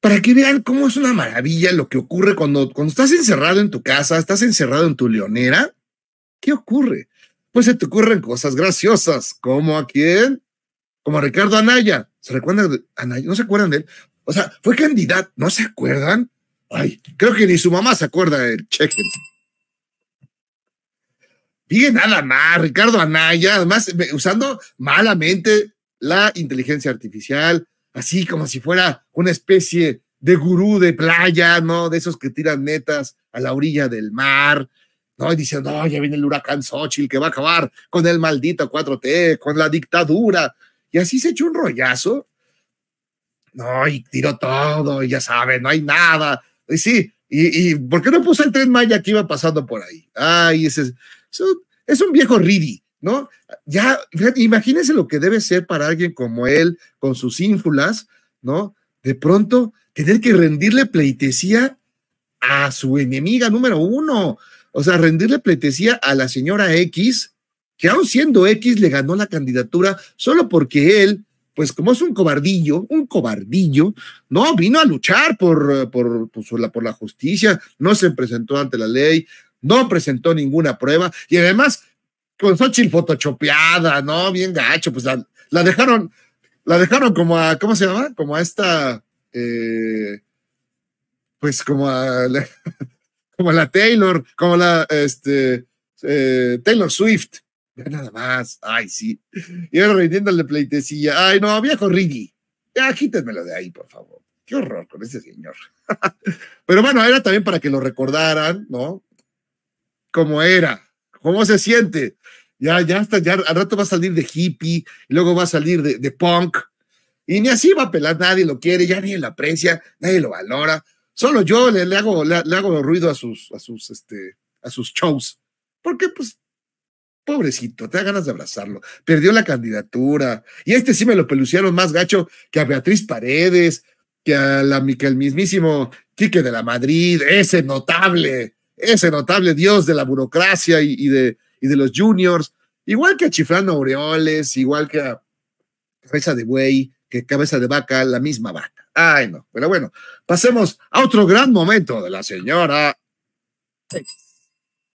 para que vean cómo es una maravilla lo que ocurre cuando, cuando estás encerrado en tu casa, estás encerrado en tu leonera. ¿Qué ocurre? Pues se te ocurren cosas graciosas, como a quién? Como a Ricardo Anaya. ¿Se recuerdan de Anaya? ¿No se acuerdan de él? O sea, fue candidato, ¿no se acuerdan? Ay, creo que ni su mamá se acuerda de él. Chequen. Fíjense nada más, Ricardo Anaya, además usando malamente la inteligencia artificial, así como si fuera una especie de gurú de playa, ¿no? De esos que tiran netas a la orilla del mar, ¿no? Y dicen, no, ya viene el huracán Xochitl que va a acabar con el maldito 4T, con la dictadura. Y así se echó un rollazo, ¿no? Y tiró todo, y ya sabe no hay nada. Y sí, y, ¿por qué no puso el tren Maya que iba pasando por ahí? Ay, ese es, es un viejo ridi ¿no? Ya, imagínense lo que debe ser para alguien como él, con sus ínfulas, ¿no? De pronto, tener que rendirle pleitesía a su enemiga número uno. O sea, rendirle pleitesía a la señora X, que aún siendo X le ganó la candidatura solo porque él, pues como es un cobardillo, un cobardillo, no, vino a luchar por, por, pues, por la justicia, no se presentó ante la ley, no presentó ninguna prueba y además con Xochitl fotochopeada, ¿no? Bien gacho, pues la, dejaron, la dejaron como a, ¿cómo se llama? Como a esta, eh, pues como a, como la Taylor, como la, este, eh, Taylor Swift, nada más, ay, sí. Y ahora rindiéndole pleitecilla, ay, no, viejo Riggy, ya quítenmelo de ahí, por favor. Qué horror con ese señor. Pero bueno, era también para que lo recordaran, ¿no? Como era, ¿Cómo se siente? Ya, ya hasta, ya al rato va a salir de hippie, y luego va a salir de, punk. Y ni así va a pelar, nadie lo quiere, ya nadie la aprecia, nadie lo valora. Solo yo le, le hago, le, hago ruido a sus, a sus, este, a sus shows. Porque, pues, pobrecito, te da ganas de abrazarlo. Perdió la candidatura. Y este sí me lo peluciaron más gacho que a Beatriz Paredes, que, a la, que al mismísimo Quique de la Madrid, ese notable ese notable dios de la burocracia y, de, y de los juniors, igual que a Chiflano Aureoles, igual que a Cabeza de Buey, que Cabeza de Vaca, la misma vaca. Ay, no, pero bueno, pasemos a otro gran momento de la señora.